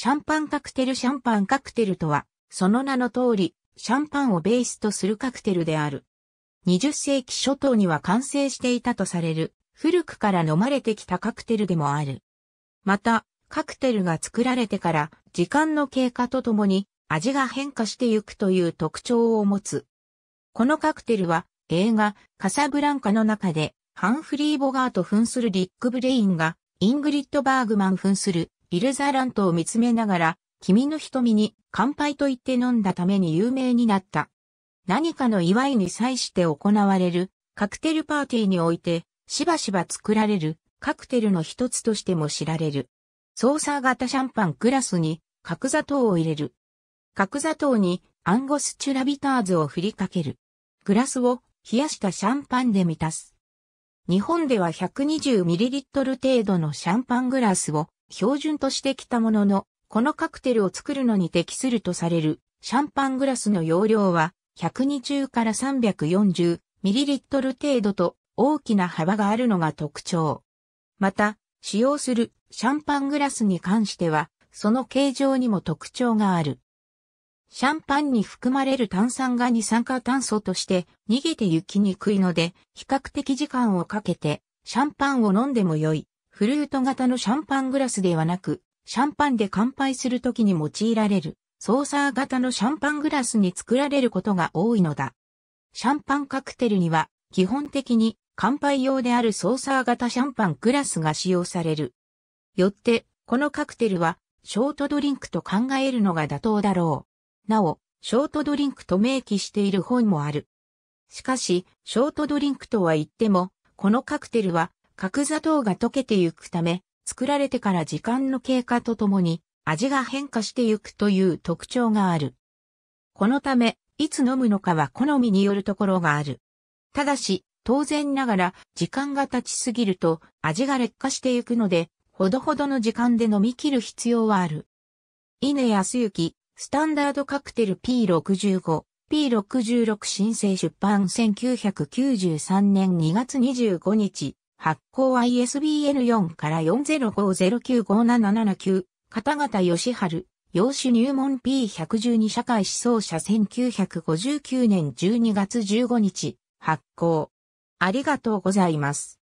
シャンパンカクテルシャンパンカクテルとは、その名の通り、シャンパンをベースとするカクテルである。20世紀初頭には完成していたとされる、古くから飲まれてきたカクテルでもある。また、カクテルが作られてから、時間の経過とともに、味が変化してゆくという特徴を持つ。このカクテルは、映画、カサブランカの中で、ハンフリー・ボガート扮するリック・ブレインが、イングリッド・バーグマン扮するイルザラントを見つめながら、君の瞳に乾杯と言って飲んだために有名になった。何かの祝いに際して行われるカクテルパーティーにおいて、しばしば作られるカクテルの一つとしても知られる。ソーサー型シャンパングラスに角砂糖を入れる。角砂糖にアンゴスチュラビターズを振りかける。グラスを冷やしたシャンパンで満たす。日本では 120ml 程度のシャンパングラスを標準としてきたものの、このカクテルを作るのに適するとされるシャンパングラスの容量は120から3 4 0トル程度と大きな幅があるのが特徴。また、使用するシャンパングラスに関しては、その形状にも特徴がある。シャンパンに含まれる炭酸が二酸化炭素として逃げて行きにくいので、比較的時間をかけてシャンパンを飲んでも良い。フルート型のシャンパングラスではなく、シャンパンで乾杯するときに用いられる、ソーサー型のシャンパングラスに作られることが多いのだ。シャンパンカクテルには、基本的に乾杯用であるソーサー型シャンパングラスが使用される。よって、このカクテルは、ショートドリンクと考えるのが妥当だろう。なお、ショートドリンクと明記している本もある。しかし、ショートドリンクとは言っても、このカクテルは角砂糖が溶けてゆくため、作られてから時間の経過とともに味が変化してゆくという特徴がある。このため、いつ飲むのかは好みによるところがある。ただし、当然ながら時間が経ちすぎると味が劣化してゆくので、ほどほどの時間で飲み切る必要はある。稲安行、スタンダードカクテル P65、P66 申請出版1993年2月25日、発行 ISBN4 から4050957779、片方義春、洋酒入門 P112 社会思想者1959年12月15日、発行。ありがとうございます。